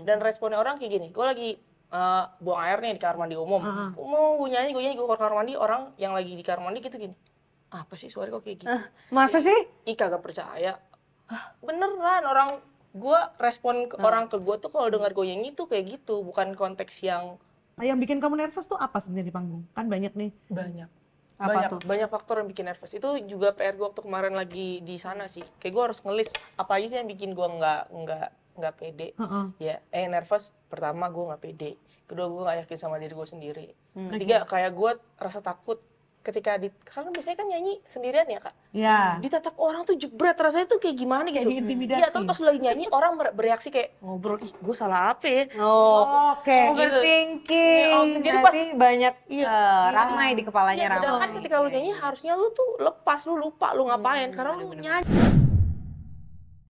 dan responnya orang kayak gini gue lagi uh, buang air nih di kamar mandi umum uh-huh. mau gue nyanyi gue nyanyi gue ke kamar mandi orang yang lagi di kamar mandi gitu gini apa sih suara kok kayak gini? uh, masa sih ih kagak percaya beneran orang gue respon ke uh. orang ke gue tuh kalau dengar gue nyanyi tuh kayak gitu bukan konteks yang yang bikin kamu nervous tuh apa sebenarnya di panggung kan banyak nih banyak apa banyak tuh? banyak faktor yang bikin nervous itu juga PR gue waktu kemarin lagi di sana sih kayak gue harus ngelis apa aja sih yang bikin gue nggak nggak nggak pede uh-uh. ya eh nervous pertama gue nggak pede kedua gue nggak yakin sama diri gue sendiri hmm. ketiga okay. kayak gue rasa takut ketika di karena biasanya kan nyanyi sendirian ya kak yeah. ditatap orang tuh jebret rasanya tuh kayak gimana gitu Intimidasi. Iya, ya terus pas lagi nyanyi orang bereaksi kayak ngobrol ih gue salah apa ya oh, oh oke okay. Gitu. overthinking gitu. ya, jadi pas banyak iya, uh, ramai iya. di kepalanya ya, ramai sedangkan ketika lu nyanyi harusnya lu tuh lepas lu lupa lu hmm, ngapain hmm, karena lu nyanyi